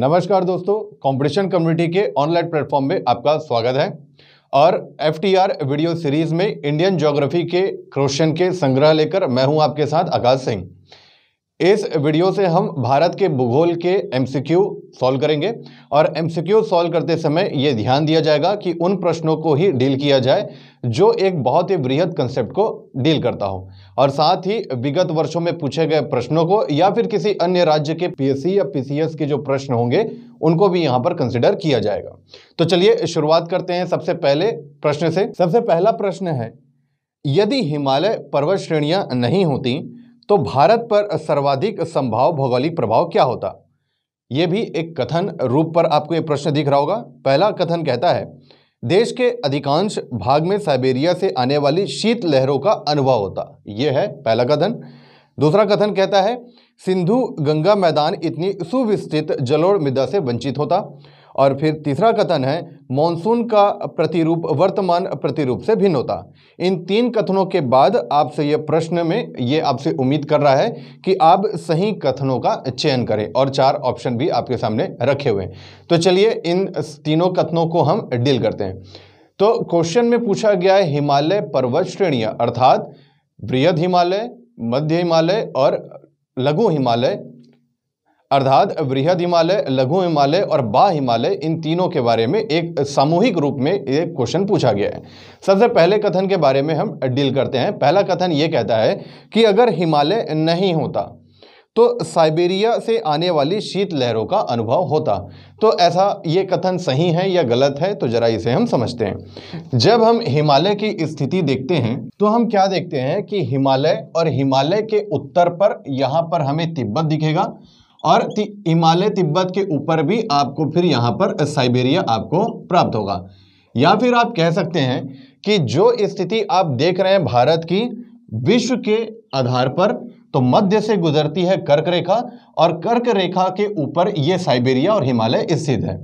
नमस्कार दोस्तों competition community के ऑनलाइन प्लेटफॉर्म में आपका स्वागत है और एफ वीडियो सीरीज में इंडियन ज्योग्राफी के क्वेश्चन के संग्रह लेकर मैं हूं आपके साथ आकाश सिंह इस वीडियो से हम भारत के भूगोल के एमसीक्यू सॉल्व करेंगे और एमसीक्यू सॉल्व करते समय ये ध्यान दिया जाएगा कि उन प्रश्नों को ही डील किया जाए जो एक बहुत ही वृहद कंसेप्ट को डील करता हो और साथ ही विगत वर्षों में पूछे गए प्रश्नों को या फिर किसी अन्य राज्य के पीएससी या पीसीएस के जो प्रश्न होंगे उनको भी यहाँ पर कंसिडर किया जाएगा तो चलिए शुरुआत करते हैं सबसे पहले प्रश्न से सबसे पहला प्रश्न है यदि हिमालय पर्वत श्रेणियाँ नहीं होती तो भारत पर सर्वाधिक संभाव भौगोलिक प्रभाव क्या होता यह भी एक कथन रूप पर आपको यह प्रश्न दिख रहा होगा पहला कथन कहता है देश के अधिकांश भाग में साइबेरिया से आने वाली शीत लहरों का अनुभव होता यह है पहला कथन दूसरा कथन कहता है सिंधु गंगा मैदान इतनी सुविस्तृत जलोढ़ मृदा से वंचित होता और फिर तीसरा कथन है मॉनसून का प्रतिरूप वर्तमान प्रतिरूप से भिन्न होता इन तीन कथनों के बाद आपसे यह प्रश्न में ये आपसे उम्मीद कर रहा है कि आप सही कथनों का चयन करें और चार ऑप्शन भी आपके सामने रखे हुए हैं तो चलिए इन तीनों कथनों को हम डील करते हैं तो क्वेश्चन में पूछा गया है हिमालय पर्वत श्रेणी अर्थात बृहद हिमालय मध्य हिमालय और लघु हिमालय अर्थात वृहद हिमालय लघु हिमालय और बा हिमालय इन तीनों के बारे में एक सामूहिक रूप में एक क्वेश्चन पूछा गया है सबसे पहले कथन के बारे में हम डील करते हैं पहला कथन ये कहता है कि अगर हिमालय नहीं होता तो साइबेरिया से आने वाली शीत लहरों का अनुभव होता तो ऐसा ये कथन सही है या गलत है तो जरा इसे हम समझते हैं जब हम हिमालय की स्थिति देखते हैं तो हम क्या देखते हैं कि हिमालय और हिमालय के उत्तर पर यहाँ पर हमें तिब्बत दिखेगा और हिमालय तिब्बत के ऊपर भी आपको फिर यहाँ पर साइबेरिया आपको प्राप्त होगा या फिर आप कह सकते हैं कि जो स्थिति आप देख रहे हैं भारत की विश्व के आधार पर तो मध्य से गुजरती है कर्क रेखा और कर्क रेखा के ऊपर ये साइबेरिया और हिमालय स्थित है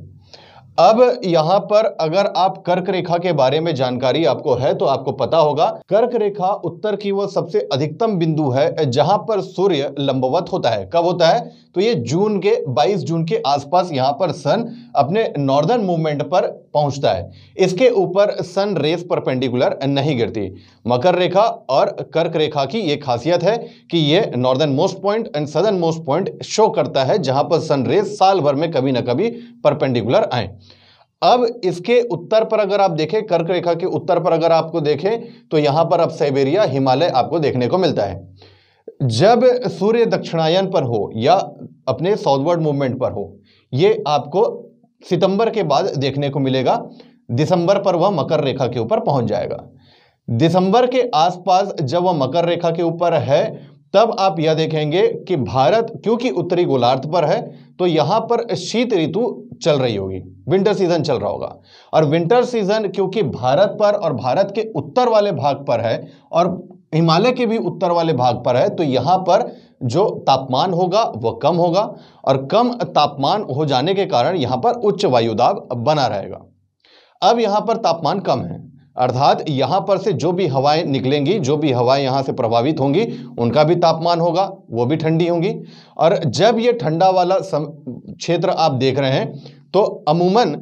अब यहां पर अगर आप कर्क रेखा के बारे में जानकारी आपको है तो आपको पता होगा कर्क रेखा उत्तर की वह सबसे अधिकतम बिंदु है जहां पर सूर्य लंबवत होता है कब होता है तो ये जून के 22 जून के आसपास यहां पर सन अपने नॉर्दर्न मूवमेंट पर पहुंचता है इसके ऊपर सन रेस परपेंडिकुलर नहीं गिरती मकर रेखा और कर्क रेखा की यह खासियत है कि यह northern most point and southern most point show करता है जहां पर सन रेस साल भर में कभी ना कभी परपेंडिकुलर आए अब इसके उत्तर पर अगर आप देखें कर्क रेखा के उत्तर पर अगर आपको देखें तो यहां पर अब साइबेरिया हिमालय आपको देखने को मिलता है जब सूर्य दक्षिणायन पर हो या अपने साउथवर्ड मूवमेंट पर हो ये आपको सितंबर के बाद देखने को मिलेगा दिसंबर पर वह मकर रेखा के ऊपर पहुंच जाएगा दिसंबर के आसपास जब वह मकर रेखा के ऊपर है तब आप यह देखेंगे कि भारत क्योंकि उत्तरी गोलार्ध पर है तो यहां पर शीत ऋतु चल रही होगी विंटर सीजन चल रहा होगा और विंटर सीजन क्योंकि भारत पर और भारत के उत्तर वाले भाग पर है और हिमालय के भी उत्तर वाले भाग पर है तो यहां पर जो तापमान होगा वह कम होगा और कम तापमान हो जाने के कारण यहाँ पर उच्च वायुदाब बना रहेगा अब यहाँ पर तापमान कम है अर्थात यहाँ पर से जो भी हवाएं निकलेंगी जो भी हवाएं यहाँ से प्रभावित होंगी उनका भी तापमान होगा वो भी ठंडी होंगी और जब ये ठंडा वाला क्षेत्र आप देख रहे हैं तो अमूमन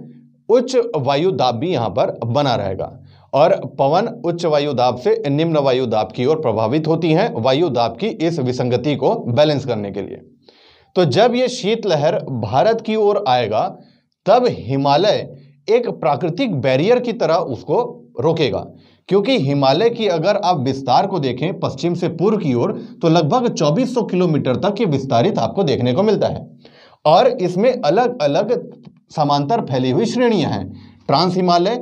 उच्च वायु दाब भी यहाँ पर बना रहेगा और पवन उच्च वायु दाब से निम्न वायु दाब की ओर प्रभावित होती हैं वायु दाब की इस विसंगति को बैलेंस करने के लिए तो जब ये शीतलहर भारत की ओर आएगा तब हिमालय एक प्राकृतिक बैरियर की तरह उसको रोकेगा क्योंकि हिमालय की अगर आप विस्तार को देखें पश्चिम से पूर्व की ओर तो लगभग 2400 किलोमीटर तक ये विस्तारित आपको देखने को मिलता है और इसमें अलग अलग समांतर फैली हुई श्रेणियां हैं ट्रांस हिमालय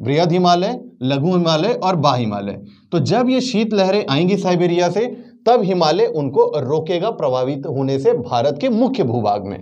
बृहद हिमालय लघु हिमालय और बाह हिमालय तो जब ये शीत लहरें आएंगी साइबेरिया से तब हिमालय उनको रोकेगा प्रभावित होने से भारत के मुख्य भूभाग में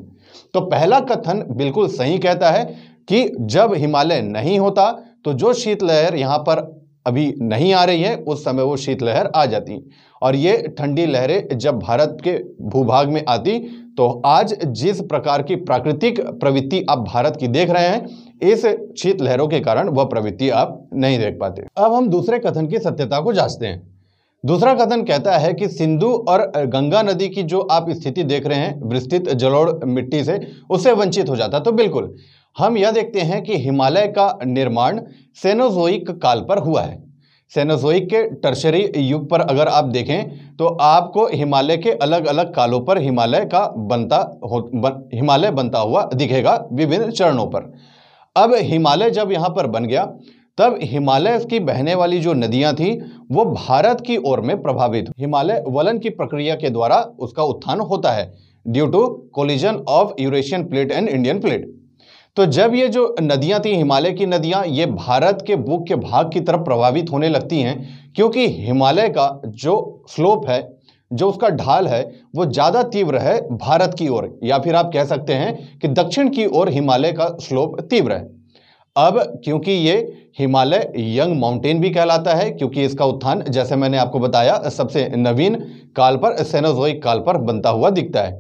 तो पहला कथन बिल्कुल सही कहता है कि जब हिमालय नहीं होता तो जो शीतलहर यहां पर अभी नहीं आ रही है उस समय वो शीतलहर आ जाती और ये ठंडी लहरें जब भारत के भूभाग में आती तो आज जिस प्रकार की प्राकृतिक प्रवृत्ति आप भारत की देख रहे हैं इस शीत लहरों के कारण वह प्रवृत्ति आप नहीं देख पाते अब हम दूसरे कथन की सत्यता को जांचते हैं दूसरा कथन कहता है कि सिंधु और गंगा नदी की जो आप स्थिति देख रहे हैं विस्तृत जलोड़ मिट्टी से उससे वंचित हो जाता तो बिल्कुल हम यह देखते हैं कि हिमालय का निर्माण सेनोजोइक काल पर हुआ है सेनोजोइक के टर्शरी युग पर अगर आप देखें तो आपको हिमालय के अलग अलग कालों पर हिमालय का बनता हो बन, हिमालय बनता हुआ दिखेगा विभिन्न चरणों पर अब हिमालय जब यहाँ पर बन गया तब हिमालय की बहने वाली जो नदियां थी वो भारत की ओर में प्रभावित हिमालय वलन की प्रक्रिया के द्वारा उसका उत्थान होता है due to collision of Eurasian plate and Indian plate तो जब ये जो नदियां थी हिमालय की नदियां ये भारत के बुक के भाग की तरफ प्रभावित होने लगती हैं क्योंकि हिमालय का जो स्लोप है जो उसका ढाल है वो ज़्यादा तीव्र है भारत की ओर या फिर आप कह सकते हैं कि दक्षिण की ओर हिमालय का स्लोप तीव्र है अब क्योंकि ये हिमालय यंग माउंटेन भी कहलाता है क्योंकि इसका उत्थान जैसे मैंने आपको बताया सबसे नवीन काल पर सेनोजोई काल पर बनता हुआ दिखता है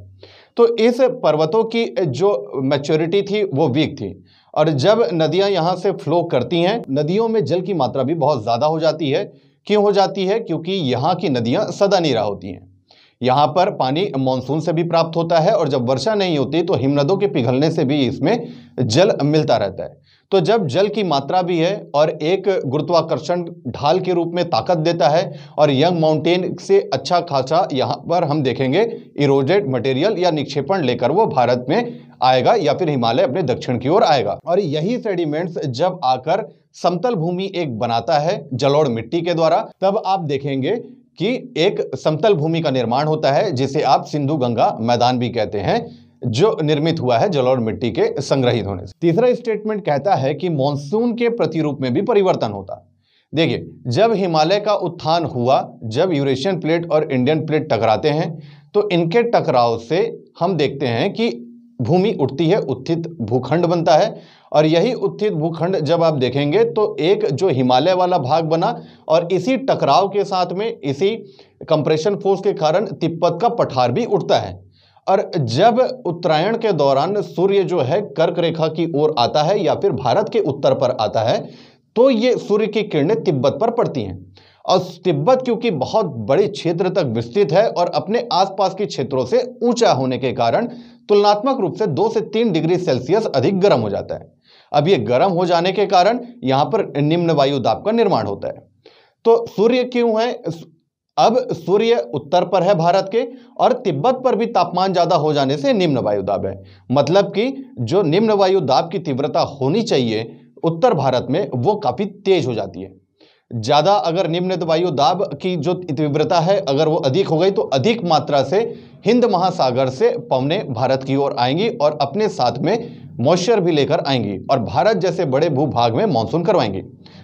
तो इस पर्वतों की जो मैच्योरिटी थी वो वीक थी और जब नदियां यहां से फ्लो करती हैं नदियों में जल की मात्रा भी बहुत ज़्यादा हो जाती है क्यों हो जाती है क्योंकि यहाँ की नदियाँ सदा नीरा होती हैं यहाँ पर पानी मानसून से भी प्राप्त होता है और जब वर्षा नहीं होती तो हिमनदों के पिघलने से भी इसमें जल मिलता रहता है तो जब जल की मात्रा भी है और एक गुरुत्वाकर्षण ढाल के रूप में ताकत देता है और यंग माउंटेन से अच्छा खासा यहाँ पर हम देखेंगे इरोजेड मटेरियल या निक्षेपण लेकर वो भारत में आएगा या फिर हिमालय अपने दक्षिण की ओर आएगा और यही सेडिमेंट्स जब आकर समतल भूमि एक बनाता है जलोड़ मिट्टी के द्वारा तब आप देखेंगे कि एक समतल भूमि का निर्माण होता है जिसे आप सिंधु गंगा मैदान भी कहते हैं जो निर्मित हुआ है जलोड़ मिट्टी के संग्रहित होने से तीसरा स्टेटमेंट कहता है कि मानसून के प्रतिरूप में भी परिवर्तन होता देखिए जब हिमालय का उत्थान हुआ जब यूरेशियन प्लेट और इंडियन प्लेट टकराते हैं तो इनके टकराव से हम देखते हैं कि भूमि उठती है उत्थित भूखंड बनता है और यही उत्थित भूखंड जब आप देखेंगे तो एक जो हिमालय वाला भाग बना और इसी टकराव के साथ में इसी कंप्रेशन फोर्स के कारण तिब्बत का पठार भी उठता है और जब उत्तरायण के दौरान सूर्य जो है कर्क रेखा की ओर आता है या फिर भारत के उत्तर पर आता है तो ये सूर्य की किरणें तिब्बत पर पड़ती हैं और तिब्बत क्योंकि बहुत बड़े क्षेत्र तक विस्तृत है और अपने आसपास के क्षेत्रों से ऊंचा होने के कारण तुलनात्मक रूप से दो से तीन डिग्री सेल्सियस अधिक गर्म हो जाता है अब ये गर्म हो जाने के कारण यहां पर निम्न वायु दाब का निर्माण होता है तो सूर्य क्यों है अब सूर्य उत्तर पर है भारत के और तिब्बत पर भी तापमान ज़्यादा हो जाने से निम्न वायु दाब है मतलब कि जो निम्न वायु दाब की तीव्रता होनी चाहिए उत्तर भारत में वो काफ़ी तेज हो जाती है ज़्यादा अगर निम्न वायु दाब की जो तीव्रता है अगर वो अधिक हो गई तो अधिक मात्रा से हिंद महासागर से पवने भारत की ओर आएंगी और अपने साथ में मॉइस्चर भी लेकर आएंगी और भारत जैसे बड़े भूभाग में मानसून करवाएंगी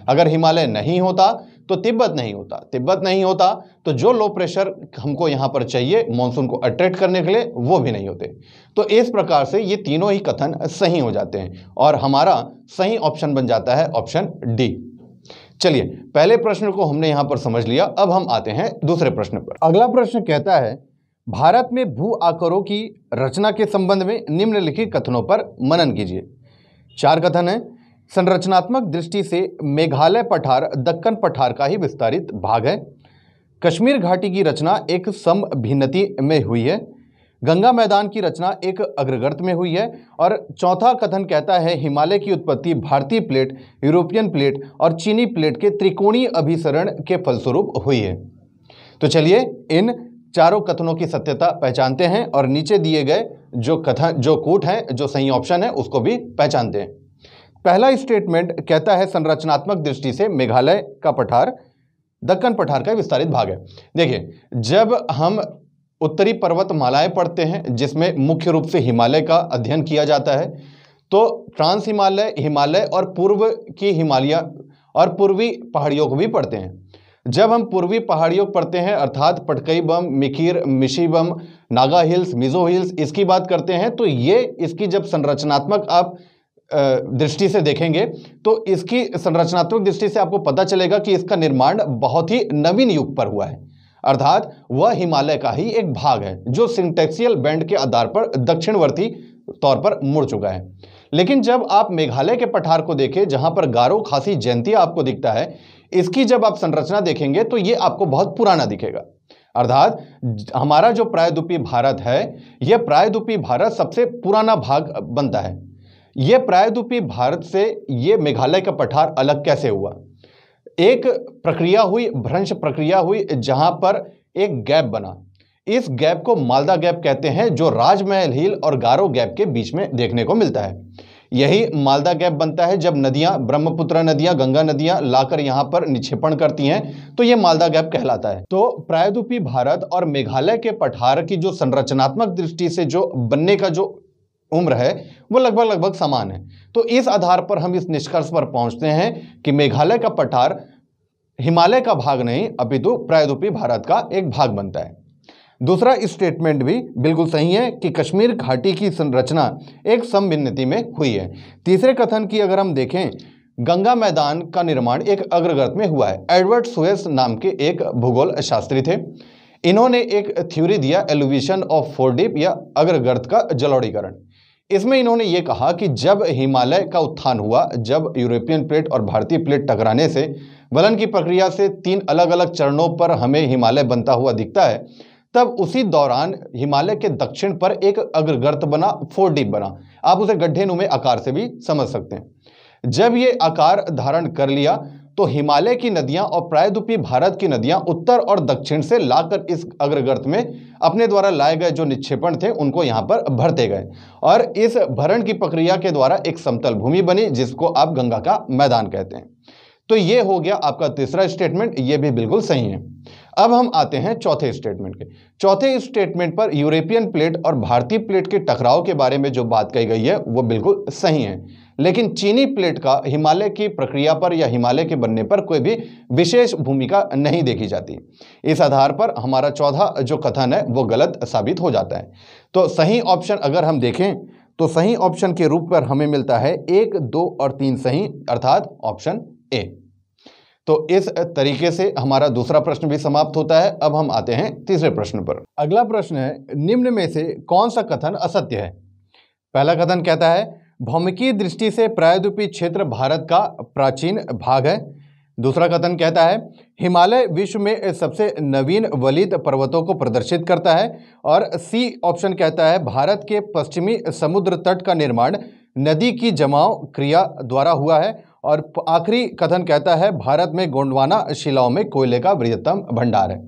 अगर हिमालय नहीं होता तो तिब्बत नहीं होता तिब्बत नहीं होता तो जो लो प्रेशर हमको यहाँ पर चाहिए मानसून को अट्रैक्ट करने के लिए वो भी नहीं होते तो इस प्रकार से ये तीनों ही कथन सही हो जाते हैं और हमारा सही ऑप्शन बन जाता है ऑप्शन डी चलिए पहले प्रश्न को हमने यहाँ पर समझ लिया अब हम आते हैं दूसरे प्रश्न पर अगला प्रश्न कहता है भारत में भू आकरों की रचना के संबंध में निम्नलिखित कथनों पर मनन कीजिए चार कथन है संरचनात्मक दृष्टि से मेघालय पठार दक्कन पठार का ही विस्तारित भाग है कश्मीर घाटी की रचना एक सम भिन्नति में हुई है गंगा मैदान की रचना एक अग्रगर्त में हुई है और चौथा कथन कहता है हिमालय की उत्पत्ति भारतीय प्लेट यूरोपियन प्लेट और चीनी प्लेट के त्रिकोणीय अभिसरण के फलस्वरूप हुई है तो चलिए इन चारों कथनों की सत्यता पहचानते हैं और नीचे दिए गए जो कथन जो कूट है जो सही ऑप्शन है उसको भी पहचानते हैं पहला स्टेटमेंट कहता है संरचनात्मक दृष्टि से मेघालय का पठार दक्कन पठार का विस्तारित भाग है देखिए जब हम उत्तरी पर्वत मालाएँ पड़ते हैं जिसमें मुख्य रूप से हिमालय का अध्ययन किया जाता है तो ट्रांस हिमालय हिमालय और पूर्व की हिमालय और पूर्वी पहाड़ियों को भी पढ़ते हैं जब हम पूर्वी पहाड़ियों पढ़ते हैं अर्थात पटकई बम मिकीर मिशी बम नागा हिल्स मिजो हिल्स इसकी बात करते हैं तो ये इसकी जब संरचनात्मक आप दृष्टि से देखेंगे तो इसकी संरचनात्मक दृष्टि से आपको पता चलेगा कि इसका निर्माण बहुत ही नवीन युग पर हुआ है अर्थात वह हिमालय का ही एक भाग है जो सिंटेक्सियल बैंड के आधार पर दक्षिणवर्ती तौर पर मुड़ चुका है लेकिन जब आप मेघालय के पठार को देखें जहां पर गारो खासी जयंती आपको दिखता है इसकी जब आप संरचना देखेंगे तो ये आपको बहुत पुराना दिखेगा अर्थात हमारा जो प्रायद्वीपीय भारत है यह प्रायद्वीपीय भारत सबसे पुराना भाग बनता है यह प्रायद्वीपीय भारत से ये मेघालय का पठार अलग कैसे हुआ एक प्रक्रिया हुई भ्रंश प्रक्रिया हुई जहां पर एक गैप बना इस गैप को मालदा गैप कहते हैं जो राजमहल हिल और गारो गैप के बीच में देखने को मिलता है यही मालदा गैप बनता है जब नदियां ब्रह्मपुत्र नदियां गंगा नदियां लाकर यहां पर निक्षेपण करती हैं तो यह मालदा गैप कहलाता है तो प्रायद्वीपी भारत और मेघालय के पठार की जो संरचनात्मक दृष्टि से जो बनने का जो उम्र है वो लगभग लगभग समान है तो इस आधार पर हम इस निष्कर्ष पर पहुंचते हैं कि मेघालय का पठार हिमालय का भाग नहीं अपितु प्रायद्वीपी भारत का एक भाग बनता है दूसरा स्टेटमेंट भी बिल्कुल सही है कि कश्मीर घाटी की संरचना एक समभिन्नति में हुई है तीसरे कथन की अगर हम देखें गंगा मैदान का निर्माण एक अग्रगत में हुआ है एडवर्ड सुएस नाम के एक भूगोल शास्त्री थे इन्होंने एक थ्योरी दिया एलुविशन ऑफ फोर्डिप या अग्रगर्त का जलौड़ीकरण इसमें इन्होंने ये कहा कि जब हिमालय का उत्थान हुआ जब यूरोपियन प्लेट और भारतीय प्लेट टकराने से वलन की प्रक्रिया से तीन अलग अलग चरणों पर हमें हिमालय बनता हुआ दिखता है तब उसी दौरान हिमालय के दक्षिण पर एक अग्रगर्त बना फोर डीप बना आप उसे गड्ढे नुमे आकार से भी समझ सकते हैं जब ये आकार धारण कर लिया तो हिमालय की नदियां और प्रायद्वीपीय भारत की नदियां उत्तर और दक्षिण से लाकर इस अग्रगर्त में अपने द्वारा लाए गए जो निक्षेपण थे उनको यहां पर भरते गए और इस भरण की प्रक्रिया के द्वारा एक समतल भूमि बनी जिसको आप गंगा का मैदान कहते हैं तो ये हो गया आपका तीसरा स्टेटमेंट ये भी बिल्कुल सही है अब हम आते हैं चौथे स्टेटमेंट के चौथे स्टेटमेंट पर यूरोपियन प्लेट और भारतीय प्लेट के टकराव के बारे में जो बात कही गई है वो बिल्कुल सही है लेकिन चीनी प्लेट का हिमालय की प्रक्रिया पर या हिमालय के बनने पर कोई भी विशेष भूमिका नहीं देखी जाती इस आधार पर हमारा चौथा जो कथन है वो गलत साबित हो जाता है तो सही ऑप्शन अगर हम देखें तो सही ऑप्शन के रूप पर हमें मिलता है एक दो और तीन सही अर्थात ऑप्शन ए तो इस तरीके से हमारा दूसरा प्रश्न भी समाप्त होता है अब हम आते हैं तीसरे प्रश्न पर अगला प्रश्न है निम्न में से कौन सा कथन असत्य है पहला कथन कहता है भौमिकी दृष्टि से प्रायद्वीपीय क्षेत्र भारत का प्राचीन भाग है दूसरा कथन कहता है हिमालय विश्व में सबसे नवीन वलित पर्वतों को प्रदर्शित करता है और सी ऑप्शन कहता है भारत के पश्चिमी समुद्र तट का निर्माण नदी की जमाव क्रिया द्वारा हुआ है और आखिरी कथन कहता है भारत में गोंडवाना शिलाओं में कोयले का वृहत्तम भंडार है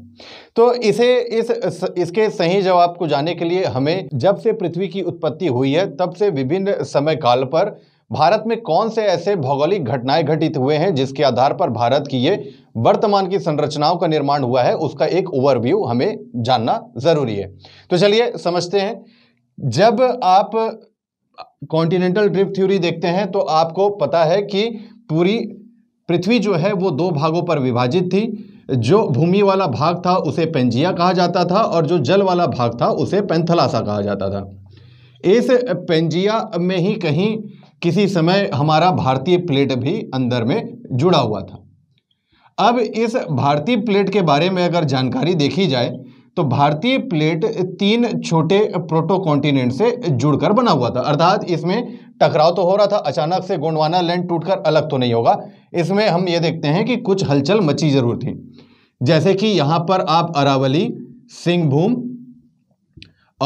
तो इसे इस इसके सही जवाब को जाने के लिए हमें जब से पृथ्वी की उत्पत्ति हुई है तब से विभिन्न समय काल पर भारत में कौन से ऐसे भौगोलिक घटनाएं घटित हुए हैं जिसके आधार पर भारत की ये वर्तमान की संरचनाओं का निर्माण हुआ है उसका एक ओवरव्यू हमें जानना जरूरी है तो चलिए समझते हैं जब आप कॉन्टिनेंटल ड्रिफ्ट थ्योरी देखते हैं तो आपको पता है कि पूरी पृथ्वी जो है वो दो भागों पर विभाजित थी जो भूमि वाला भाग था उसे पेंजिया कहा जाता था और जो जल वाला भाग था उसे पेंथलासा कहा जाता था इस पेंजिया में ही कहीं किसी समय हमारा भारतीय प्लेट भी अंदर में जुड़ा हुआ था अब इस भारतीय प्लेट के बारे में अगर जानकारी देखी जाए तो भारतीय प्लेट तीन छोटे प्रोटो कॉन्टिनेंट से जुड़कर बना हुआ था अर्थात इसमें टकराव तो हो रहा था अचानक से गोंडवाना लैंड टूटकर अलग तो नहीं होगा इसमें हम ये देखते हैं कि कुछ हलचल मची जरूर थी जैसे कि यहां पर आप अरावली सिंहभूम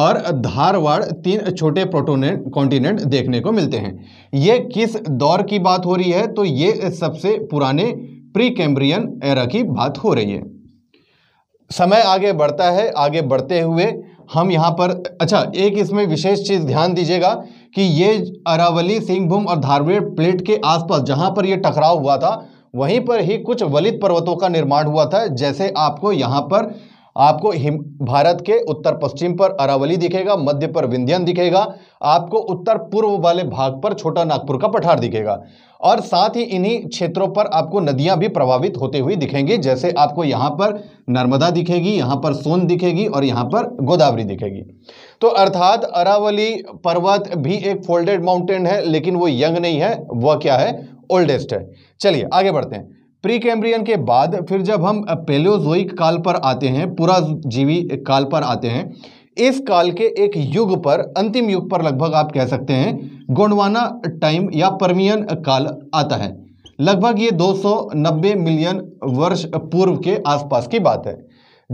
और धारवाड़ तीन छोटे प्रोटोने कॉन्टिनेंट देखने को मिलते हैं ये किस दौर की बात हो रही है तो ये सबसे पुराने प्री कैम्ब्रियन एरा की बात हो रही है समय आगे बढ़ता है आगे बढ़ते हुए हम यहाँ पर अच्छा एक इसमें विशेष चीज़ ध्यान दीजिएगा कि ये अरावली सिंहभूम और धारवेड प्लेट के आसपास जहाँ पर ये टकराव हुआ था वहीं पर ही कुछ वलित पर्वतों का निर्माण हुआ था जैसे आपको यहाँ पर आपको हिम भारत के उत्तर पश्चिम पर अरावली दिखेगा मध्य पर विंध्यन दिखेगा आपको उत्तर पूर्व वाले भाग पर छोटा नागपुर का पठार दिखेगा और साथ ही इन्हीं क्षेत्रों पर आपको नदियां भी प्रभावित होते हुए दिखेंगी जैसे आपको यहां पर नर्मदा दिखेगी यहां पर सोन दिखेगी और यहां पर गोदावरी दिखेगी तो अर्थात अरावली पर्वत भी एक फोल्डेड माउंटेन है लेकिन वो यंग नहीं है वह क्या है ओल्डेस्ट है चलिए आगे बढ़ते हैं प्री कैम्ब्रियन के बाद फिर जब हम पेलोजोइक काल पर आते हैं पूरा जीवी काल पर आते हैं इस काल के एक युग पर अंतिम युग पर लगभग आप कह सकते हैं गोंडवाना टाइम या परमियन काल आता है लगभग ये 290 मिलियन वर्ष पूर्व के आसपास की बात है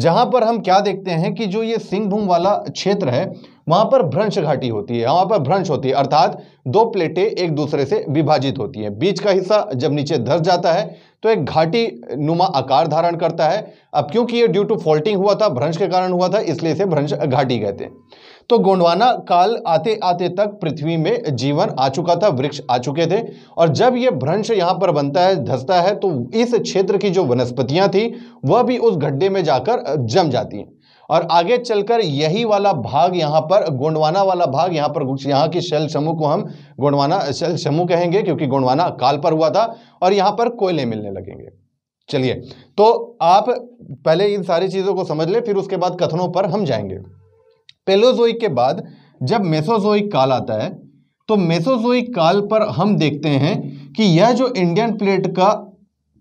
जहां पर हम क्या देखते हैं कि जो ये सिंहभूम वाला क्षेत्र है वहां पर भ्रंश घाटी होती है वहां पर भ्रंश होती है अर्थात दो प्लेटें एक दूसरे से विभाजित होती हैं बीच का हिस्सा जब नीचे धस जाता है तो एक घाटी नुमा आकार धारण करता है अब क्योंकि ये ड्यू टू फॉल्टिंग हुआ था भ्रंश के कारण हुआ था इसलिए इसे भ्रंश घाटी कहते हैं तो गोंडवाना काल आते आते तक पृथ्वी में जीवन आ चुका था वृक्ष आ चुके थे और जब ये भ्रंश यहाँ पर बनता है धसता है तो इस क्षेत्र की जो वनस्पतियाँ थी वह भी उस गड्ढे में जाकर जम जाती हैं और आगे चलकर यही वाला भाग यहां पर गोंडवाना वाला भाग यहां पर यहां की शैल समूह को हम गोंडवाना शैल समूह कहेंगे क्योंकि गोंडवाना काल पर हुआ था और यहां पर कोयले मिलने लगेंगे चलिए तो आप पहले इन सारी चीज़ों को समझ ले फिर उसके बाद कथनों पर हम जाएंगे पेलोजोई के बाद जब मेसोजोई काल आता है तो मेसोजोई काल पर हम देखते हैं कि यह जो इंडियन प्लेट का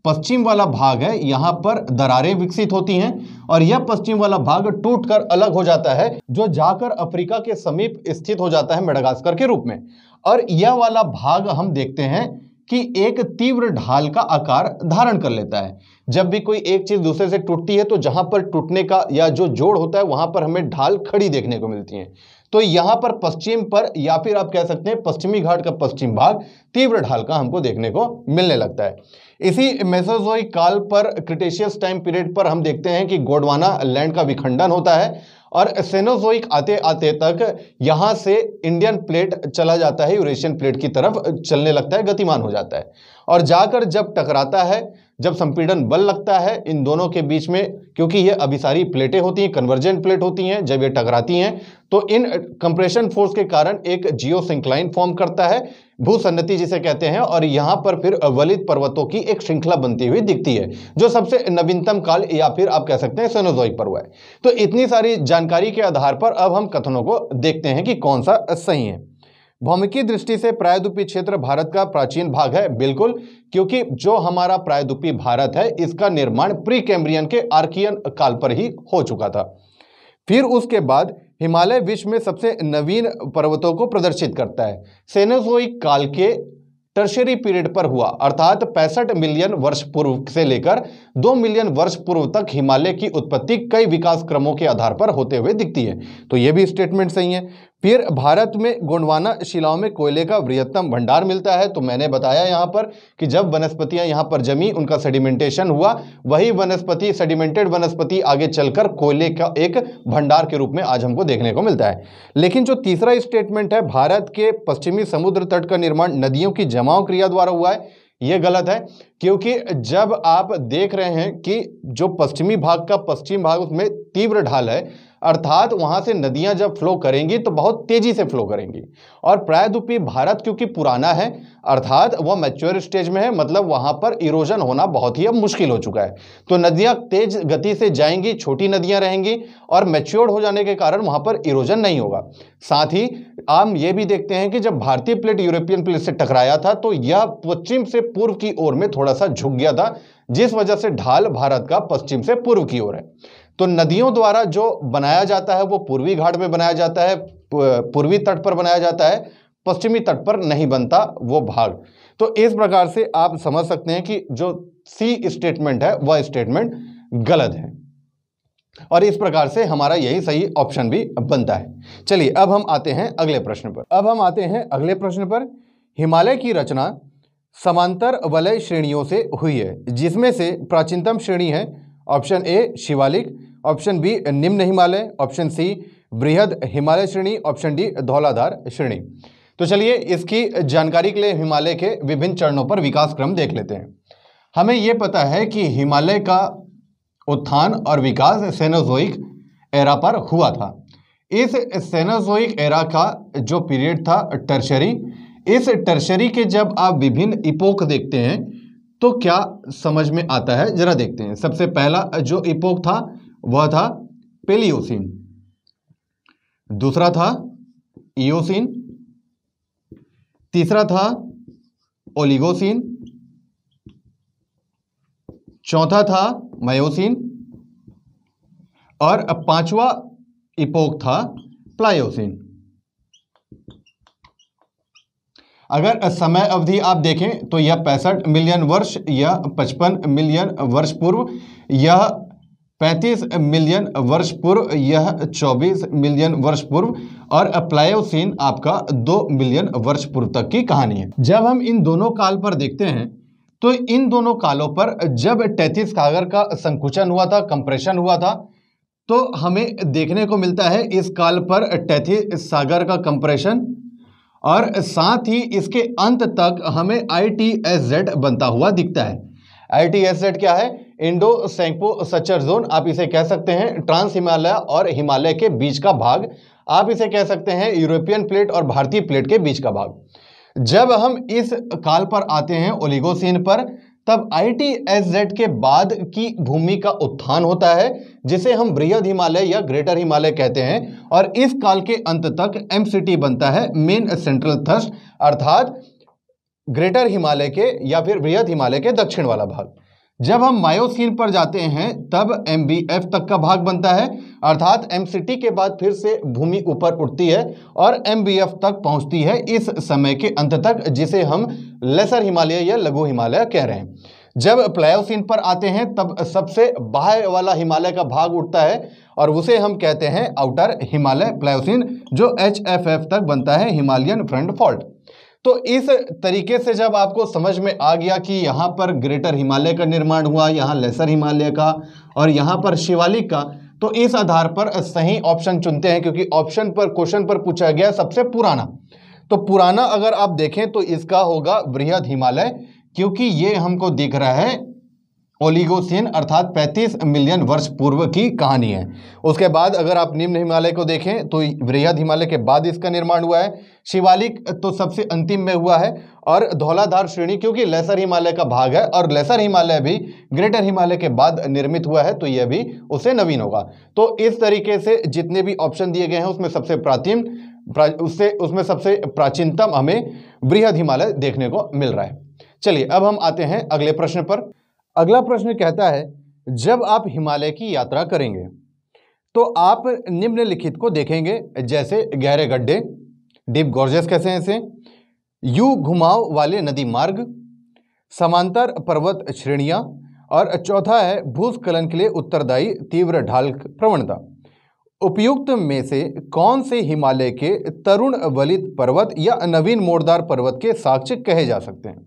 पश्चिम वाला भाग है यहाँ पर दरारें विकसित होती हैं और यह पश्चिम वाला भाग टूटकर अलग हो जाता है जो जाकर अफ्रीका के समीप स्थित हो जाता है मेडागास्कर के रूप में और यह वाला भाग हम देखते हैं कि एक तीव्र ढाल का आकार धारण कर लेता है जब भी कोई एक चीज दूसरे से टूटती है तो जहां पर टूटने का या जो जोड़ होता है वहां पर हमें ढाल खड़ी देखने को मिलती है तो यहां पर पश्चिम पर या फिर आप कह सकते हैं पश्चिमी घाट का पश्चिम भाग तीव्र ढाल का हमको देखने को मिलने लगता है इसी मेसोजोई काल पर क्रिटेशियस टाइम पीरियड पर हम देखते हैं कि गोडवाना लैंड का विखंडन होता है और सेनोजोइक आते आते तक यहां से इंडियन प्लेट चला जाता है यूरेशियन प्लेट की तरफ चलने लगता है गतिमान हो जाता है और जाकर जब टकराता है जब संपीड़न बल लगता है इन दोनों के बीच में क्योंकि ये अभिसारी प्लेटें होती हैं कन्वर्जेंट प्लेट होती हैं जब ये टकराती हैं तो इन कंप्रेशन फोर्स के कारण एक जियो सिंक्लाइन फॉर्म करता है भूसन्नति जिसे कहते हैं और यहाँ पर फिर वलित पर्वतों की एक श्रृंखला बनती हुई दिखती है जो सबसे नवीनतम काल या फिर आप कह सकते हैं सोनोजोइक पर्व है तो इतनी सारी जानकारी के आधार पर अब हम कथनों को देखते हैं कि कौन सा सही है भौमिकी दृष्टि से प्रायद्वीपी क्षेत्र भारत का प्राचीन भाग है बिल्कुल क्योंकि जो हमारा प्रायद्वीपी भारत है इसका निर्माण प्री कैम्ब्रियन के आर्कियन काल पर ही हो चुका था फिर उसके बाद हिमालय विश्व में सबसे नवीन पर्वतों को प्रदर्शित करता है सेनेसोइक काल के टर्शरी पीरियड पर हुआ अर्थात पैंसठ मिलियन वर्ष पूर्व से लेकर दो मिलियन वर्ष पूर्व तक हिमालय की उत्पत्ति कई विकास क्रमों के आधार पर होते हुए दिखती है तो यह भी स्टेटमेंट सही है फिर भारत में गोंडवाना शिलाओं में कोयले का बृहत्तम भंडार मिलता है तो मैंने बताया यहाँ पर कि जब वनस्पतियाँ यहाँ पर जमी उनका सेडिमेंटेशन हुआ वही वनस्पति सेडिमेंटेड वनस्पति आगे चलकर कोयले का एक भंडार के रूप में आज हमको देखने को मिलता है लेकिन जो तीसरा स्टेटमेंट है भारत के पश्चिमी समुद्र तट का निर्माण नदियों की जमाव क्रिया द्वारा हुआ है ये गलत है क्योंकि जब आप देख रहे हैं कि जो पश्चिमी भाग का पश्चिम भाग उसमें तीव्र ढाल है अर्थात वहाँ से नदियाँ जब फ्लो करेंगी तो बहुत तेज़ी से फ्लो करेंगी और प्रायद्वीपी भारत क्योंकि पुराना है अर्थात वह मैच्योर स्टेज में है मतलब वहाँ पर इरोजन होना बहुत ही अब मुश्किल हो चुका है तो नदियाँ तेज गति से जाएंगी छोटी नदियाँ रहेंगी और मैच्योर हो जाने के कारण वहाँ पर इरोजन नहीं होगा साथ ही आप ये भी देखते हैं कि जब भारतीय प्लेट यूरोपियन प्लेट से टकराया था तो यह पश्चिम से पूर्व की ओर में थोड़ा सा झुक गया था जिस वजह से ढाल भारत का पश्चिम से पूर्व की ओर है तो नदियों द्वारा जो बनाया जाता है वो पूर्वी घाट में बनाया जाता है पूर्वी तट पर बनाया जाता है पश्चिमी तट पर नहीं बनता वो भाग तो इस प्रकार से आप समझ सकते हैं कि जो सी स्टेटमेंट है वह स्टेटमेंट गलत है और इस प्रकार से हमारा यही सही ऑप्शन भी बनता है चलिए अब हम आते हैं अगले प्रश्न पर अब हम आते हैं अगले प्रश्न पर हिमालय की रचना समांतर वलय श्रेणियों से हुई है जिसमें से प्राचीनतम श्रेणी है option A Shivalik option B निम्न हिमालय ऑप्शन सी बृहद हिमालय श्रेणी ऑप्शन डी धौलाधार श्रेणी तो चलिए इसकी जानकारी के लिए हिमालय के विभिन्न चरणों पर विकास क्रम देख लेते हैं हमें यह पता है कि हिमालय का उत्थान और विकास सेनोजोइक एरा पर हुआ था इस सेनोजोइक एरा का जो पीरियड था टर्शरी इस टर्शरी के जब आप विभिन्न इपोक देखते हैं तो क्या समझ में आता है जरा देखते हैं सबसे पहला जो इपोक था वह था पेलियोसिन दूसरा था ईओसिन तीसरा था ओलिगोसिन चौथा था मायोसिन और पांचवा इपोक था प्लायोसिन अगर समय अवधि आप देखें तो यह पैंसठ मिलियन वर्ष या पचपन मिलियन वर्ष पूर्व यह 35 मिलियन वर्ष पूर्व यह 24 मिलियन वर्ष पूर्व और प्लायोसिन आपका 2 मिलियन वर्ष पूर्व तक की कहानी है जब हम इन दोनों काल पर देखते हैं तो इन दोनों कालों पर जब टैथिस सागर का संकुचन हुआ था कंप्रेशन हुआ था तो हमें देखने को मिलता है इस काल पर टैथी सागर का कंप्रेशन और साथ ही इसके अंत तक हमें आई बनता हुआ दिखता है आई क्या है इंडो सैंको सचर जोन आप इसे कह सकते हैं ट्रांस हिमालय और हिमालय के बीच का भाग आप इसे कह सकते हैं यूरोपियन प्लेट और भारतीय प्लेट के बीच का भाग जब हम इस काल पर आते हैं ओलिगोसिन पर तब आईटीएसजेड के बाद की भूमि का उत्थान होता है जिसे हम बृहद हिमालय या ग्रेटर हिमालय कहते हैं और इस काल के अंत तक एमसीटी बनता है मेन सेंट्रल थर्स्ट अर्थात ग्रेटर हिमालय के या फिर बृहद हिमालय के दक्षिण वाला भाग जब हम मायोसिन पर जाते हैं तब एम तक का भाग बनता है अर्थात एम के बाद फिर से भूमि ऊपर उठती है और एम तक पहुंचती है इस समय के अंत तक जिसे हम लेसर हिमालय या लघु हिमालय कह रहे हैं जब प्लायोसिन पर आते हैं तब सबसे बाह्य वाला हिमालय का भाग उठता है और उसे हम कहते हैं आउटर हिमालय प्लायोसिन जो एच तक बनता है हिमालयन फ्रंट फॉल्ट तो इस तरीके से जब आपको समझ में आ गया कि यहाँ पर ग्रेटर हिमालय का निर्माण हुआ यहाँ लेसर हिमालय का और यहाँ पर शिवालिक का तो इस आधार पर सही ऑप्शन चुनते हैं क्योंकि ऑप्शन पर क्वेश्चन पर पूछा गया सबसे पुराना तो पुराना अगर आप देखें तो इसका होगा वृहद हिमालय क्योंकि ये हमको दिख रहा है ओलिगोसिन अर्थात 35 मिलियन वर्ष पूर्व की कहानी है उसके बाद अगर आप निम्न हिमालय को देखें तो वृहद हिमालय के बाद इसका निर्माण हुआ है शिवालिक तो सबसे अंतिम में हुआ है और धौलाधार श्रेणी क्योंकि लेसर हिमालय का भाग है और लेसर हिमालय भी ग्रेटर हिमालय के बाद निर्मित हुआ है तो यह भी उसे नवीन होगा तो इस तरीके से जितने भी ऑप्शन दिए गए हैं उसमें सबसे प्राचीन उससे उसमें सबसे प्राचीनतम हमें वृहद हिमालय देखने को मिल रहा है चलिए अब हम आते हैं अगले प्रश्न पर अगला प्रश्न कहता है जब आप हिमालय की यात्रा करेंगे तो आप निम्नलिखित को देखेंगे जैसे गहरे गड्ढे डीप गॉर्जेस कैसे हैं इसे यू घुमाव वाले नदी मार्ग समांतर पर्वत श्रेणियां और चौथा है भूस्खलन के लिए उत्तरदायी तीव्र ढाल प्रवणता उपयुक्त में से कौन से हिमालय के तरुण वलित पर्वत या नवीन मोड़दार पर्वत के साक्ष्य कहे जा सकते हैं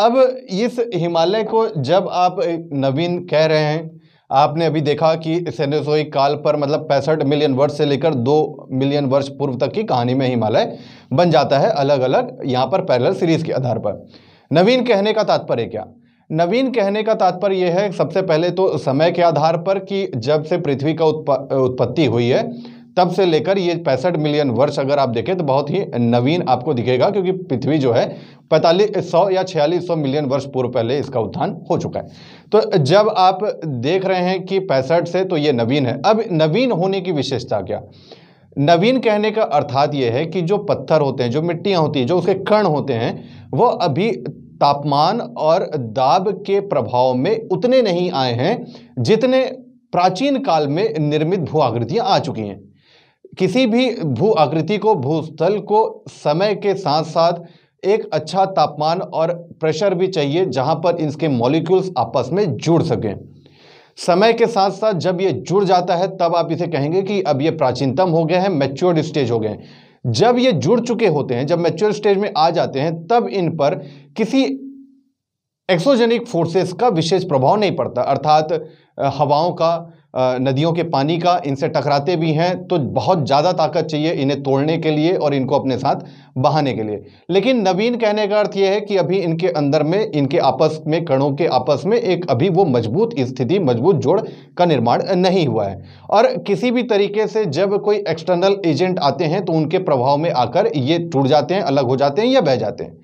अब इस हिमालय को जब आप नवीन कह रहे हैं आपने अभी देखा कि सेनेसोई काल पर मतलब पैंसठ मिलियन वर्ष से लेकर दो मिलियन वर्ष पूर्व तक की कहानी में हिमालय बन जाता है अलग अलग यहाँ पर पैरेलल सीरीज के आधार पर नवीन कहने का तात्पर्य क्या नवीन कहने का तात्पर्य यह है सबसे पहले तो समय के आधार पर कि जब से पृथ्वी का उत्पत्ति हुई है तब से लेकर ये पैंसठ मिलियन वर्ष अगर आप देखें तो बहुत ही नवीन आपको दिखेगा क्योंकि पृथ्वी जो है पैंतालीस सौ या छियालीस सौ मिलियन वर्ष पूर्व पहले इसका उत्थान हो चुका है तो जब आप देख रहे हैं कि पैंसठ से तो ये नवीन है अब नवीन होने की विशेषता क्या नवीन कहने का अर्थात ये है कि जो पत्थर होते हैं जो मिट्टियाँ होती हैं जो उसके कर्ण होते हैं वो अभी तापमान और दाब के प्रभाव में उतने नहीं आए हैं जितने प्राचीन काल में निर्मित भू आकृतियाँ आ चुकी हैं किसी भी भू आकृति को भूस्थल को समय के साथ साथ एक अच्छा तापमान और प्रेशर भी चाहिए जहां पर इसके मॉलिक्यूल्स आपस में जुड़ सकें समय के साथ साथ जब ये जुड़ जाता है तब आप इसे कहेंगे कि अब ये प्राचीनतम हो गए हैं मैच्योर्ड स्टेज हो गए हैं जब ये जुड़ चुके होते हैं जब मैच्योर स्टेज में आ जाते हैं तब इन पर किसी एक्सोजेनिक फोर्सेस का विशेष प्रभाव नहीं पड़ता अर्थात हवाओं का नदियों के पानी का इनसे टकराते भी हैं तो बहुत ज़्यादा ताकत चाहिए इन्हें तोड़ने के लिए और इनको अपने साथ बहाने के लिए लेकिन नवीन कहने का अर्थ यह है कि अभी इनके अंदर में इनके आपस में कणों के आपस में एक अभी वो मजबूत स्थिति मजबूत जोड़ का निर्माण नहीं हुआ है और किसी भी तरीके से जब कोई एक्सटर्नल एजेंट आते हैं तो उनके प्रभाव में आकर ये टूट जाते हैं अलग हो जाते हैं या बह जाते हैं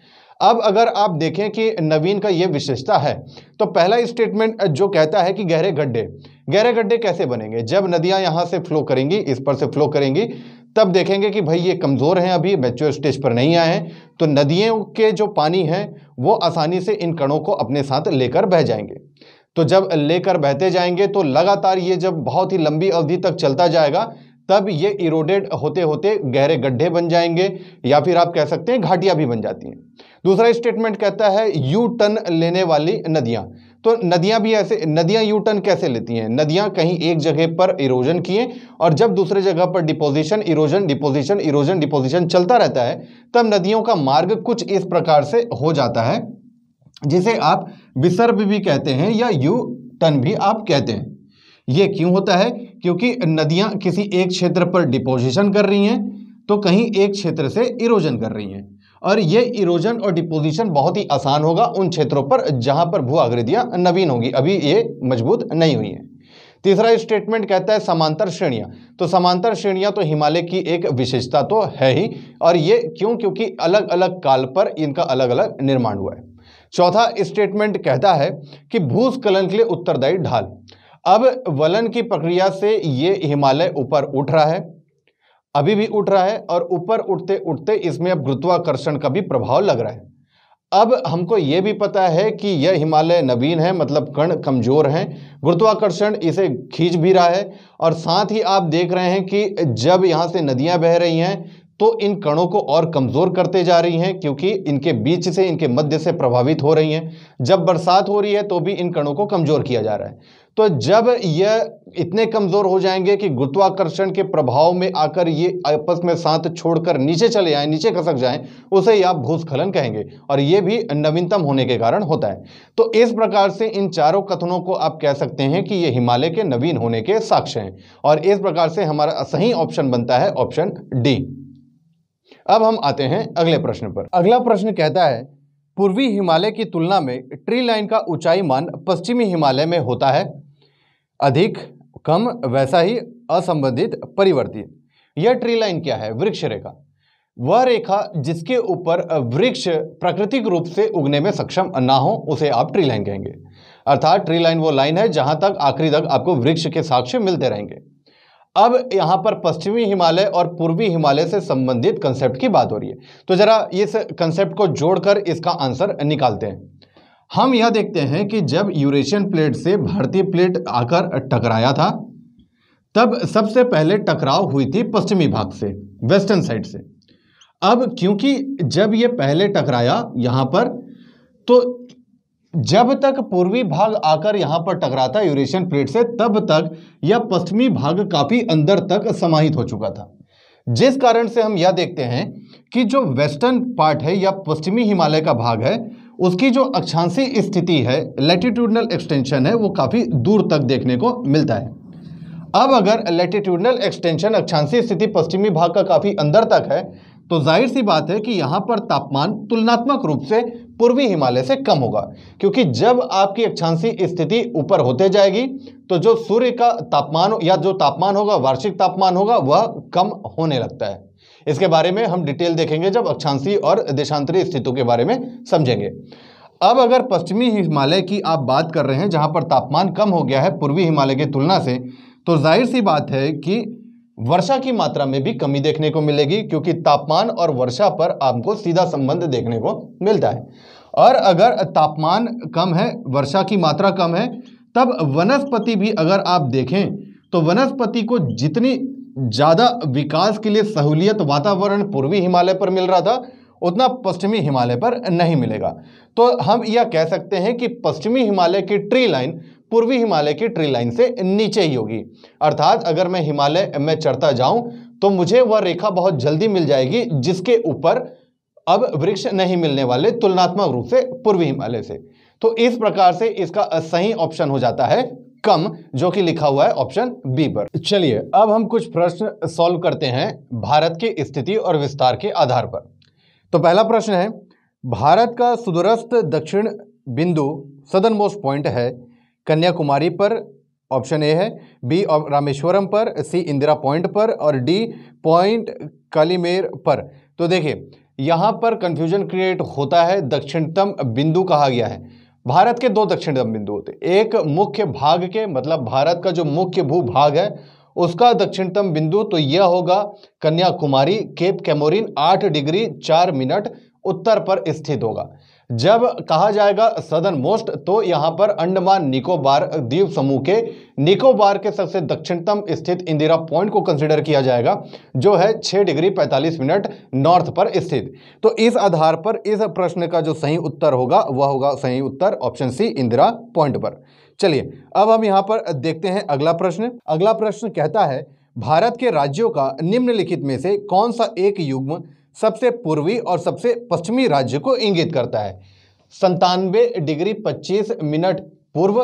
अब अगर आप देखें कि नवीन का यह विशेषता है तो पहला स्टेटमेंट जो कहता है कि गहरे गड्ढे गहरे गड्ढे कैसे बनेंगे जब नदियां यहां से फ्लो करेंगी इस पर से फ्लो करेंगी तब देखेंगे कि भाई ये कमज़ोर हैं अभी मेच्योर स्टेज पर नहीं आए हैं तो नदियों के जो पानी है वो आसानी से इन कणों को अपने साथ लेकर बह जाएंगे तो जब लेकर बहते जाएंगे तो लगातार ये जब बहुत ही लंबी अवधि तक चलता जाएगा तब ये इरोडेड होते होते गहरे गड्ढे बन जाएंगे या फिर आप कह सकते हैं घाटियां भी बन जाती हैं दूसरा स्टेटमेंट कहता है यू टर्न लेने वाली नदियां तो नदियां भी ऐसे नदियां यू टर्न कैसे लेती हैं नदियां कहीं एक जगह पर इरोजन किए और जब दूसरे जगह पर deposition erosion deposition erosion deposition चलता रहता है तब नदियों का मार्ग कुछ इस प्रकार से हो जाता है जिसे आप विसर्भ भी कहते हैं या यू टर्न भी आप कहते हैं ये क्यों होता है क्योंकि नदियां किसी एक क्षेत्र पर डिपोजिशन कर रही हैं तो कहीं एक क्षेत्र से इरोजन कर रही हैं और ये इरोजन और डिपोजिशन बहुत ही आसान होगा उन क्षेत्रों पर जहां पर भू आकृतियां नवीन होगी अभी ये मजबूत नहीं हुई हैं तीसरा स्टेटमेंट कहता है समांतर श्रेणियां तो समांतर श्रेणियां तो हिमालय की एक विशेषता तो है ही और ये क्यों क्योंकि अलग अलग काल पर इनका अलग अलग निर्माण हुआ है चौथा स्टेटमेंट कहता है कि भूस्खलन के लिए उत्तरदायी ढाल अब वलन की प्रक्रिया से ये हिमालय ऊपर उठ रहा है अभी भी उठ रहा है और ऊपर उठते उठते इसमें अब गुरुत्वाकर्षण का भी प्रभाव लग रहा है अब हमको ये भी पता है कि यह हिमालय नवीन है मतलब कण कमज़ोर हैं गुरुत्वाकर्षण इसे खींच भी रहा है और साथ ही आप देख रहे हैं कि जब यहाँ से नदियाँ बह रही हैं तो इन कणों को और कमज़ोर करते जा रही हैं क्योंकि इनके बीच से इनके मध्य से प्रभावित हो रही हैं जब बरसात हो रही है तो भी इन कणों को कमज़ोर किया जा रहा है तो जब यह इतने कमज़ोर हो जाएंगे कि गुरुत्वाकर्षण के प्रभाव में आकर ये आपस में साथ छोड़कर नीचे चले जाएं नीचे खसक जाएं उसे आप भूस्खलन कहेंगे और ये भी नवीनतम होने के कारण होता है तो इस प्रकार से इन चारों कथनों को आप कह सकते हैं कि ये हिमालय के नवीन होने के साक्ष्य हैं और इस प्रकार से हमारा सही ऑप्शन बनता है ऑप्शन डी अब हम आते हैं अगले प्रश्न पर अगला प्रश्न कहता है पूर्वी हिमालय की तुलना में ट्री लाइन का ऊंचाई मान पश्चिमी हिमालय में होता है अधिक कम वैसा ही असंबंधित परिवर्तित यह ट्री लाइन क्या है वृक्ष रेखा वह रेखा जिसके ऊपर वृक्ष प्राकृतिक रूप से उगने में सक्षम ना हो उसे आप ट्री लाइन कहेंगे अर्थात ट्री लाइन वो लाइन है जहां तक आखिरी तक आपको वृक्ष के साक्ष्य मिलते रहेंगे अब यहां पर पश्चिमी हिमालय और पूर्वी हिमालय से संबंधित कंसेप्ट की बात हो रही है तो जरा इस कंसेप्ट को जोड़कर इसका आंसर निकालते हैं हम यह देखते हैं कि जब यूरेशियन प्लेट से भारतीय प्लेट आकर टकराया था तब सबसे पहले टकराव हुई थी पश्चिमी भाग से वेस्टर्न साइड से अब क्योंकि जब ये पहले टकराया यहाँ पर तो जब तक पूर्वी भाग आकर यहाँ पर टकराता यूरेशियन प्लेट से तब तक यह पश्चिमी भाग काफ़ी अंदर तक समाहित हो चुका था जिस कारण से हम यह देखते हैं कि जो वेस्टर्न पार्ट है या पश्चिमी हिमालय का भाग है उसकी जो अक्षांशी स्थिति है लेटिट्यूडनल एक्सटेंशन है वो काफ़ी दूर तक देखने को मिलता है अब अगर लेटिट्यूडनल एक्सटेंशन अक्षांशी स्थिति पश्चिमी भाग का काफ़ी अंदर तक है तो जाहिर सी बात है कि यहाँ पर तापमान तुलनात्मक रूप से पूर्वी हिमालय से कम होगा क्योंकि जब आपकी अक्षांशी स्थिति ऊपर होते जाएगी तो जो सूर्य का तापमान या जो तापमान होगा वार्षिक तापमान होगा वह कम होने लगता है इसके बारे में हम डिटेल देखेंगे जब अक्षांशी और देशांतरी स्थितियों के बारे में समझेंगे अब अगर पश्चिमी हिमालय की आप बात कर रहे हैं जहाँ पर तापमान कम हो गया है पूर्वी हिमालय की तुलना से तो जाहिर सी बात है कि वर्षा की मात्रा में भी कमी देखने को मिलेगी क्योंकि तापमान और वर्षा पर आपको सीधा संबंध देखने को मिलता है और अगर तापमान कम है वर्षा की मात्रा कम है तब वनस्पति भी अगर आप देखें तो वनस्पति को जितनी ज़्यादा विकास के लिए सहूलियत वातावरण पूर्वी हिमालय पर मिल रहा था उतना पश्चिमी हिमालय पर नहीं मिलेगा तो हम यह कह सकते हैं कि पश्चिमी हिमालय की ट्री लाइन पूर्वी हिमालय की ट्री लाइन से नीचे ही होगी अर्थात अगर मैं हिमालय में चढ़ता जाऊं तो मुझे वह रेखा बहुत जल्दी मिल जाएगी जिसके ऊपर अब वृक्ष नहीं मिलने वाले तुलनात्मक रूप से पूर्वी हिमालय से तो इस प्रकार से इसका सही ऑप्शन हो जाता है कम जो कि लिखा हुआ है ऑप्शन बी पर चलिए अब हम कुछ प्रश्न सॉल्व करते हैं भारत की स्थिति और विस्तार के आधार पर तो पहला प्रश्न है भारत का सुदूरस्थ दक्षिण बिंदु सदन मोस्ट पॉइंट है कन्याकुमारी पर ऑप्शन ए है बी रामेश्वरम पर सी इंदिरा पॉइंट पर और डी पॉइंट कालीमेर पर तो देखिए यहाँ पर कंफ्यूजन क्रिएट होता है दक्षिणतम बिंदु कहा गया है भारत के दो दक्षिणतम बिंदु होते एक मुख्य भाग के मतलब भारत का जो मुख्य भूभाग है उसका दक्षिणतम बिंदु तो यह होगा कन्याकुमारी केप कैमोरिन आठ डिग्री चार मिनट उत्तर पर स्थित होगा जब कहा जाएगा सदर्न मोस्ट तो यहां पर अंडमान निकोबार द्वीप समूह के निकोबार के सबसे दक्षिणतम स्थित इंदिरा पॉइंट को कंसिडर किया जाएगा जो है 6 डिग्री 45 मिनट नॉर्थ पर स्थित तो इस आधार पर इस प्रश्न का जो सही उत्तर होगा वह होगा सही उत्तर ऑप्शन सी इंदिरा पॉइंट पर चलिए अब हम यहां पर देखते हैं अगला प्रश्न अगला प्रश्न कहता है भारत के राज्यों का निम्नलिखित में से कौन सा एक युग्म सबसे पूर्वी और सबसे पश्चिमी राज्य को इंगित करता है संतानवे डिग्री पच्चीस मिनट पूर्व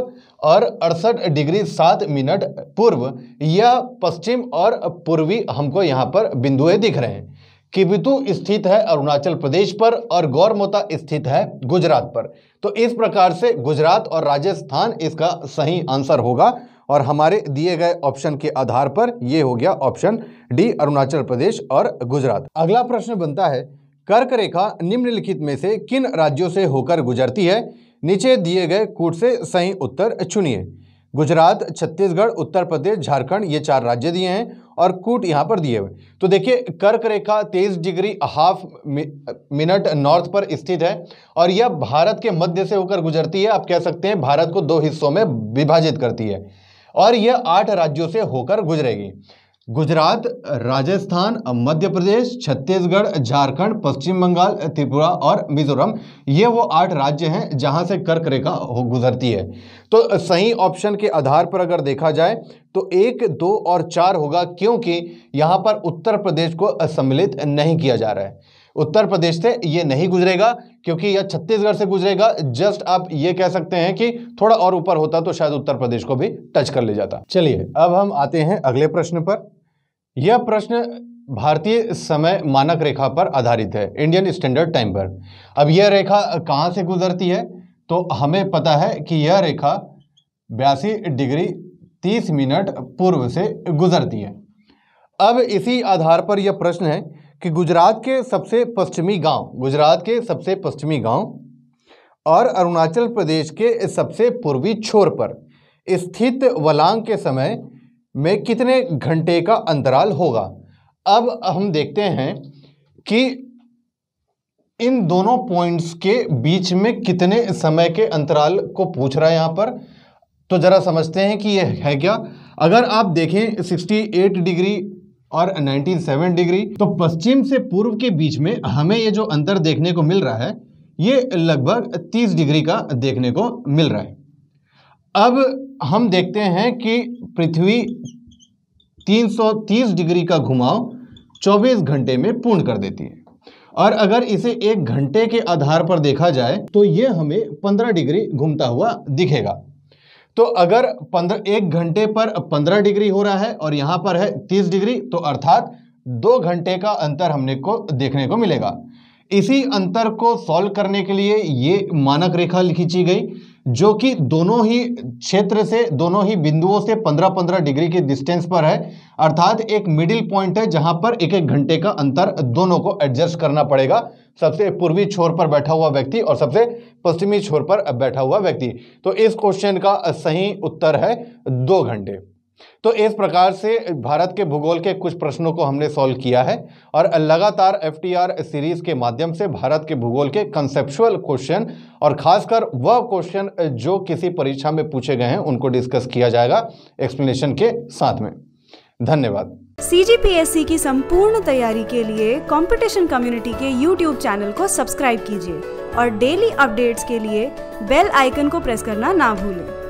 और अड़सठ डिग्री सात मिनट पूर्व यह पश्चिम और पूर्वी हमको यहाँ पर बिंदुए दिख रहे हैं किबितु स्थित है अरुणाचल प्रदेश पर और गौरमोता स्थित है गुजरात पर तो इस प्रकार से गुजरात और राजस्थान इसका सही आंसर होगा और हमारे दिए गए ऑप्शन के आधार पर यह हो गया ऑप्शन डी अरुणाचल प्रदेश और गुजरात अगला प्रश्न बनता है कर्क रेखा निम्नलिखित में से किन राज्यों से होकर गुजरती है नीचे दिए गए कूट से सही उत्तर चुनिए गुजरात छत्तीसगढ़ उत्तर प्रदेश झारखंड ये चार राज्य दिए हैं और कूट यहाँ पर दिए हुए तो देखिए कर्क रेखा तेईस डिग्री हाफ मिनट नॉर्थ पर स्थित है और यह भारत के मध्य से होकर गुजरती है आप कह सकते हैं भारत को दो हिस्सों में विभाजित करती है और यह आठ राज्यों से होकर गुजरेगी गुजरात राजस्थान मध्य प्रदेश छत्तीसगढ़ झारखंड पश्चिम बंगाल त्रिपुरा और मिजोरम ये वो आठ राज्य हैं जहां से कर्क रेखा गुजरती है तो सही ऑप्शन के आधार पर अगर देखा जाए तो एक दो और चार होगा क्योंकि यहां पर उत्तर प्रदेश को सम्मिलित नहीं किया जा रहा है उत्तर प्रदेश से ये नहीं गुजरेगा क्योंकि यह छत्तीसगढ़ से गुजरेगा जस्ट आप ये कह सकते हैं कि थोड़ा और ऊपर होता तो शायद उत्तर प्रदेश को भी टच कर ले जाता चलिए अब हम आते हैं अगले प्रश्न पर यह प्रश्न भारतीय समय मानक रेखा पर आधारित है इंडियन स्टैंडर्ड टाइम पर अब यह रेखा कहाँ से गुजरती है तो हमें पता है कि यह रेखा बयासी डिग्री तीस मिनट पूर्व से गुजरती है अब इसी आधार पर यह प्रश्न है कि गुजरात के सबसे पश्चिमी गांव गुजरात के सबसे पश्चिमी गांव और अरुणाचल प्रदेश के सबसे पूर्वी छोर पर स्थित वलांग के समय में कितने घंटे का अंतराल होगा अब हम देखते हैं कि इन दोनों पॉइंट्स के बीच में कितने समय के अंतराल को पूछ रहा है यहाँ पर तो ज़रा समझते हैं कि यह है क्या अगर आप देखें 68 डिग्री और 97 डिग्री तो पश्चिम से पूर्व के बीच में हमें ये जो अंतर देखने को मिल रहा है ये लगभग 30 डिग्री का देखने को मिल रहा है अब हम देखते हैं कि पृथ्वी 330 डिग्री का घुमाव 24 घंटे में पूर्ण कर देती है और अगर इसे एक घंटे के आधार पर देखा जाए तो ये हमें 15 डिग्री घूमता हुआ दिखेगा तो अगर पंद्रह एक घंटे पर पंद्रह डिग्री हो रहा है और यहां पर है तीस डिग्री तो अर्थात दो घंटे का अंतर हमने को देखने को मिलेगा इसी अंतर को सॉल्व करने के लिए ये मानक रेखा खींची गई जो कि दोनों ही क्षेत्र से दोनों ही बिंदुओं से 15-15 डिग्री के डिस्टेंस पर है अर्थात एक मिडिल पॉइंट है जहां पर एक एक घंटे का अंतर दोनों को एडजस्ट करना पड़ेगा सबसे पूर्वी छोर पर बैठा हुआ व्यक्ति और सबसे पश्चिमी छोर पर बैठा हुआ व्यक्ति तो इस क्वेश्चन का सही उत्तर है दो घंटे तो इस प्रकार से भारत के भूगोल के कुछ प्रश्नों को हमने सॉल्व किया है और लगातार एफटीआर सीरीज के माध्यम से भारत के भूगोल के कंसेप्चुअल क्वेश्चन और खासकर वह क्वेश्चन जो किसी परीक्षा में पूछे गए हैं उनको डिस्कस किया जाएगा एक्सप्लेनेशन के साथ में धन्यवाद सी की संपूर्ण तैयारी के लिए कॉम्पिटिशन कम्युनिटी के यूट्यूब चैनल को सब्सक्राइब कीजिए और डेली अपडेट्स के लिए बेल आइकन को प्रेस करना ना भूलें